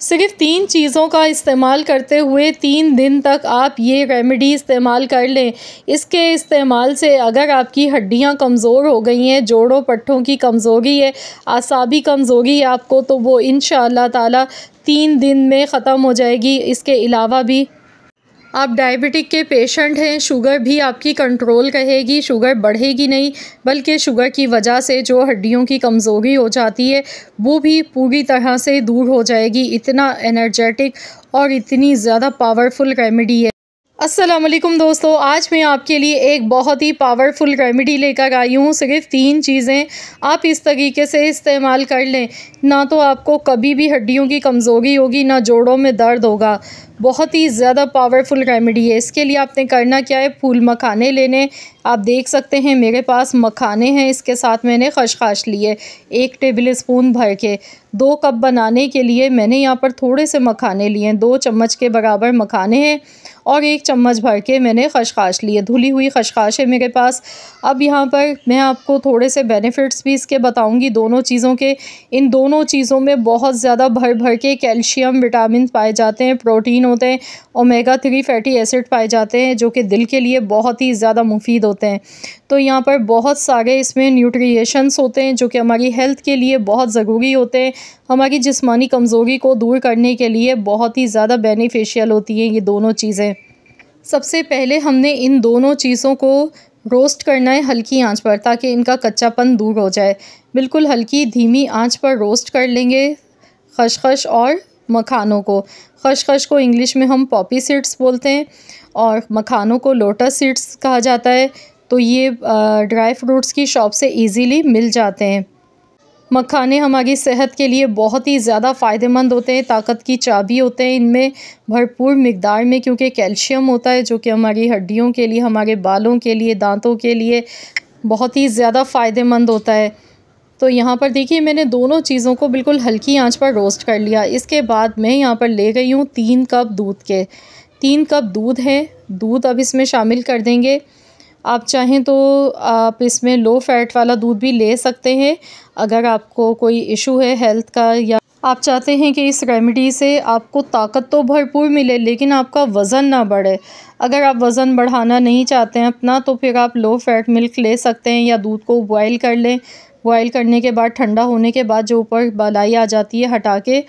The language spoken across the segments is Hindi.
सिर्फ तीन चीज़ों का इस्तेमाल करते हुए तीन दिन तक आप ये रेमेडी इस्तेमाल कर लें इसके इस्तेमाल से अगर आपकी हड्डियां कमज़ोर हो गई हैं जोड़ों पट्ठों की कमज़ोरी है आसाबी कमज़ोरी है आपको तो वो इन ताला तीन दिन में ख़त्म हो जाएगी इसके अलावा भी आप डायबिटिक के पेशेंट हैं शुगर भी आपकी कंट्रोल रहेगी शुगर बढ़ेगी नहीं बल्कि शुगर की वजह से जो हड्डियों की कमज़ोरी हो जाती है वो भी पूरी तरह से दूर हो जाएगी इतना एनर्जेटिक और इतनी ज़्यादा पावरफुल रेमेडी है असलम दोस्तों आज मैं आपके लिए एक बहुत ही पावरफुल रेमेडी लेकर आई हूँ सिर्फ तीन चीज़ें आप इस तरीके से इस्तेमाल कर लें ना तो आपको कभी भी हड्डियों की कमज़ोरी होगी ना जोड़ों में दर्द होगा बहुत ही ज़्यादा पावरफुल रेमेडी है इसके लिए आपने करना क्या है फूल मखाने लेने आप देख सकते हैं मेरे पास मखाने हैं इसके साथ मैंने खशखाश लिए एक टेबल स्पून भर के दो कप बनाने के लिए मैंने यहाँ पर थोड़े से मखाने लिए दो चम्मच के बराबर मखाने हैं और एक चम्मच भर के मैंने खशखाश लिए धुली हुई खशखाश है मेरे पास अब यहाँ पर मैं आपको थोड़े से बेनिफिट्स भी इसके बताऊँगी दोनों चीज़ों के इन दोनों चीज़ों में बहुत ज़्यादा भर भर के कैल्शियम विटामिन पाए जाते हैं प्रोटीन होते हैं ओमेगा थ्री फैटी एसिड पाए जाते हैं जो कि दिल के लिए बहुत ही ज़्यादा मुफीद होते हैं तो यहाँ पर बहुत सारे इसमें न्यूट्रिएशंस होते हैं जो कि हमारी हेल्थ के लिए बहुत ज़रूरी होते हैं हमारी जिस्मानी कमज़ोरी को दूर करने के लिए बहुत ही ज़्यादा बेनिफिशियल होती हैं ये दोनों चीज़ें सबसे पहले हमने इन दोनों चीज़ों को रोस्ट करना है हल्की आंच पर ताकि इनका कच्चापन दूर हो जाए बिल्कुल हल्की धीमी आंच पर रोस्ट कर लेंगे खशखश और मखानों को खशखश को इंग्लिश में हम पॉपी सीड्स बोलते हैं और मखानों को लोटस सीड्स कहा जाता है तो ये ड्राई फ्रूट्स की शॉप से इजीली मिल जाते हैं मखाने हमारी सेहत के लिए बहुत ही ज़्यादा फ़ायदेमंद होते हैं ताकत की चाबी होते हैं इनमें भरपूर मकदार में क्योंकि कैल्शियम होता है जो कि हमारी हड्डियों के लिए हमारे बालों के लिए दांतों के लिए बहुत ही ज़्यादा फ़ायदेमंद होता है तो यहाँ पर देखिए मैंने दोनों चीज़ों को बिल्कुल हल्की आँच पर रोस्ट कर लिया इसके बाद मैं यहाँ पर ले गई हूँ तीन कप दूध के तीन कप दूध है दूध अब इसमें शामिल कर देंगे आप चाहें तो आप इसमें लो फैट वाला दूध भी ले सकते हैं अगर आपको कोई इशू है हेल्थ का या आप चाहते हैं कि इस रेमेडी से आपको ताकत तो भरपूर मिले लेकिन आपका वज़न ना बढ़े अगर आप वज़न बढ़ाना नहीं चाहते हैं अपना तो फिर आप लो फैट मिल्क ले सकते हैं या दूध को बॉयल कर लें बॉयल करने के बाद ठंडा होने के बाद जो ऊपर बलाई आ जाती है हटा के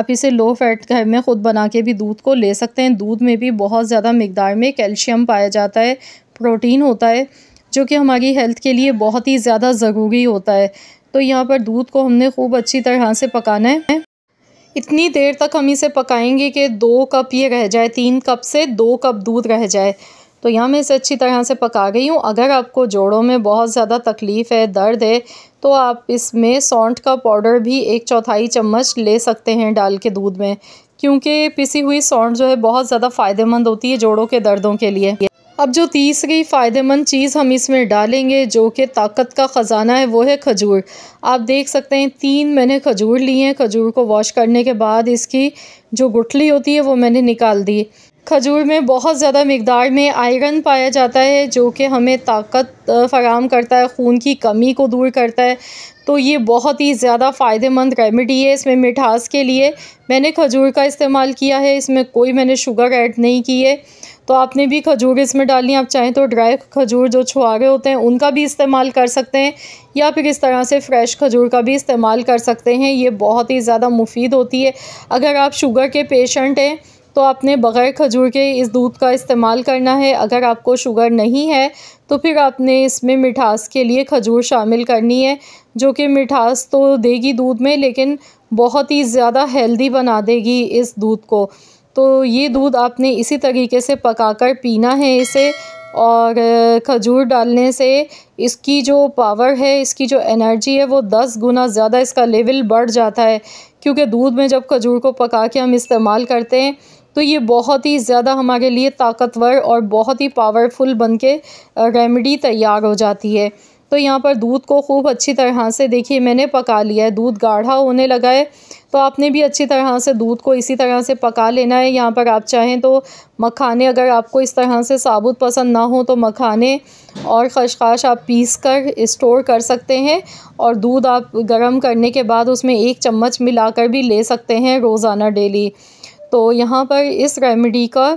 आप इसे लो फैट घर में ख़ुद बना के भी दूध को ले सकते हैं दूध में भी बहुत ज़्यादा मकदार में कैल्शियम पाया जाता है प्रोटीन होता है जो कि हमारी हेल्थ के लिए बहुत ही ज़्यादा ज़रूरी होता है तो यहाँ पर दूध को हमने खूब अच्छी तरह से पकाना है इतनी देर तक हम इसे पकाएंगे कि दो कप ये रह जाए तीन कप से दो कप दूध रह जाए तो यहाँ मैं इसे अच्छी तरह से पका गई हूँ अगर आपको जोड़ों में बहुत ज़्यादा तकलीफ़ है दर्द है तो आप इसमें सौंठ का पाउडर भी एक चौथाई चम्मच ले सकते हैं डाल के दूध में क्योंकि पिसी हुई सौंठ जो है बहुत ज़्यादा फ़ायदेमंद होती है जोड़ों के दर्दों के लिए अब जो तीसरी फ़ायदेमंद चीज़ हम इसमें डालेंगे जो कि ताकत का ख़जाना है वो है खजूर आप देख सकते हैं तीन मैंने खजूर लिए हैं खजूर को वॉश करने के बाद इसकी जो गुठली होती है वो मैंने निकाल दी खजूर में बहुत ज़्यादा मकदार में आयरन पाया जाता है जो कि हमें ताकत फराम करता है खून की कमी को दूर करता है तो ये बहुत ही ज़्यादा फ़ायदेमंद रेमेडी है इसमें मिठास के लिए मैंने खजूर का इस्तेमाल किया है इसमें कोई मैंने शुगर ऐड नहीं की है तो आपने भी खजूर इसमें डालनी आप चाहें तो ड्राई खजूर जो रहे होते हैं उनका भी इस्तेमाल कर सकते हैं या फिर इस तरह से फ्रेश खजूर का भी इस्तेमाल कर सकते हैं ये बहुत ही ज़्यादा मुफीद होती है अगर आप शुगर के पेशेंट हैं तो आपने बग़ैर खजूर के इस दूध का इस्तेमाल करना है अगर आपको शुगर नहीं है तो फिर आपने इसमें मिठास के लिए खजूर शामिल करनी है जो कि मिठास तो देगी दूध में लेकिन बहुत ही ज़्यादा हेल्दी बना देगी इस दूध को तो ये दूध आपने इसी तरीके से पकाकर पीना है इसे और खजूर डालने से इसकी जो पावर है इसकी जो एनर्जी है वो दस गुना ज़्यादा इसका लेवल बढ़ जाता है क्योंकि दूध में जब खजूर को पका के हम इस्तेमाल करते हैं तो ये बहुत ही ज़्यादा हमारे लिए ताकतवर और बहुत ही पावरफुल बन के रेमेडी तैयार हो जाती है तो यहाँ पर दूध को खूब अच्छी तरह से देखिए मैंने पका लिया है दूध गाढ़ा होने लगा है तो आपने भी अच्छी तरह से दूध को इसी तरह से पका लेना है यहाँ पर आप चाहें तो मखाने अगर आपको इस तरह से साबुत पसंद ना हो तो मखाने और खशखाश आप पीस कर इस्टोर कर सकते हैं और दूध आप गर्म करने के बाद उसमें एक चम्मच मिलाकर भी ले सकते हैं रोज़ाना डेली तो यहाँ पर इस रेमेडी का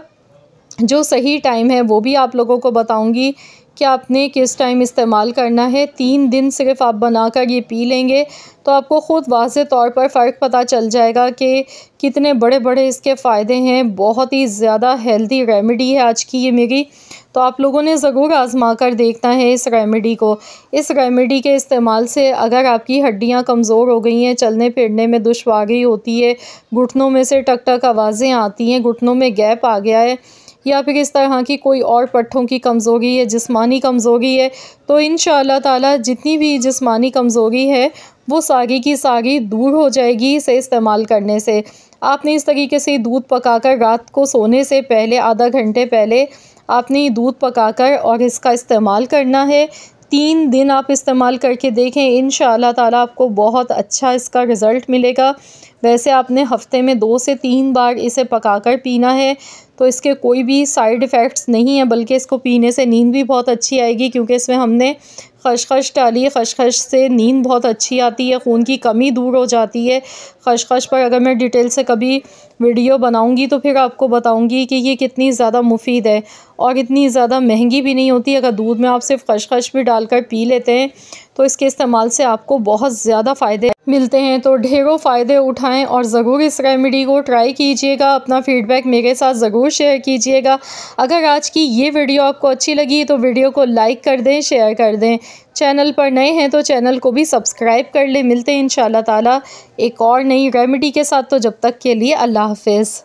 जो सही टाइम है वो भी आप लोगों को बताऊंगी कि आपने किस टाइम इस्तेमाल करना है तीन दिन सिर्फ आप बना कर ये पी लेंगे तो आपको ख़ुद वाज तौर पर फ़र्क पता चल जाएगा कि कितने बड़े बड़े इसके फ़ायदे हैं बहुत ही ज़्यादा हेल्दी रेमेडी है आज की ये मेरी तो आप लोगों ने ज़रूर आज़मा कर देखना है इस रेमेडी को इस रेमेडी के इस्तेमाल से अगर आपकी हड्डियां कमज़ोर हो गई हैं चलने फिरने में दुशवारी होती है घुटनों में से टक टक आवाज़ें आती हैं घुटनों में गैप आ गया है या फिर इस तरह की कोई और पट्ठों की कमज़ोरी है जिस्मानी कमज़ोरी है तो इन ताला जितनी भी जिस्मानी कमज़ोरी है वो सागी की सागी दूर हो जाएगी इसे इस्तेमाल करने से आपने इस तरीके से दूध पकाकर रात को सोने से पहले आधा घंटे पहले आपने दूध पकाकर और इसका इस्तेमाल करना है तीन दिन आप इस्तेमाल करके देखें इन ताला आपको बहुत अच्छा इसका रिज़ल्ट मिलेगा वैसे आपने हफ़्ते में दो से तीन बार इसे पकाकर पीना है तो इसके कोई भी साइड इफ़ेक्ट्स नहीं है बल्कि इसको पीने से नींद भी बहुत अच्छी आएगी क्योंकि इसमें हमने खशखश डालिए खशखश से नींद बहुत अच्छी आती है खून की कमी दूर हो जाती है खशखश पर अगर मैं डिटेल से कभी वीडियो बनाऊंगी तो फिर आपको बताऊंगी कि ये कितनी ज़्यादा मुफीद है और इतनी ज़्यादा महंगी भी नहीं होती अगर दूध में आप सिर्फ खशखश भी डालकर पी लेते हैं तो इसके इस्तेमाल से आपको बहुत ज़्यादा फ़ायदे मिलते हैं तो ढेरों फ़ायदे उठाएं और ज़रूर इस रेमेडी को ट्राई कीजिएगा अपना फ़ीडबैक मेरे साथ ज़रूर शेयर कीजिएगा अगर आज की ये वीडियो आपको अच्छी लगी तो वीडियो को लाइक कर दें शेयर कर दें चैनल पर नए हैं तो चैनल को भी सब्सक्राइब कर लें मिलते हैं इन ताला एक और नई रेमेडी के साथ तो जब तक के लिए अल्लाह हाफिज़